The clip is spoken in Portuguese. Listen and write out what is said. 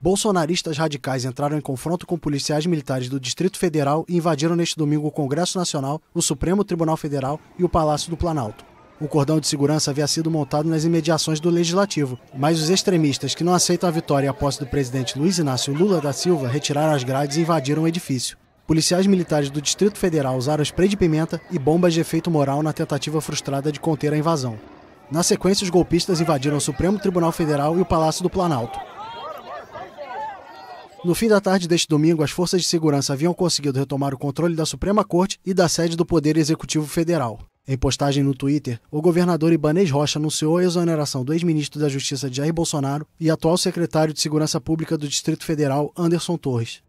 Bolsonaristas radicais entraram em confronto com policiais militares do Distrito Federal e invadiram neste domingo o Congresso Nacional, o Supremo Tribunal Federal e o Palácio do Planalto. O cordão de segurança havia sido montado nas imediações do Legislativo, mas os extremistas que não aceitam a vitória e a posse do presidente Luiz Inácio Lula da Silva retiraram as grades e invadiram o edifício. Policiais militares do Distrito Federal usaram spray de pimenta e bombas de efeito moral na tentativa frustrada de conter a invasão. Na sequência, os golpistas invadiram o Supremo Tribunal Federal e o Palácio do Planalto. No fim da tarde deste domingo, as forças de segurança haviam conseguido retomar o controle da Suprema Corte e da sede do Poder Executivo Federal. Em postagem no Twitter, o governador Ibanez Rocha anunciou a exoneração do ex-ministro da Justiça Jair Bolsonaro e atual secretário de Segurança Pública do Distrito Federal, Anderson Torres.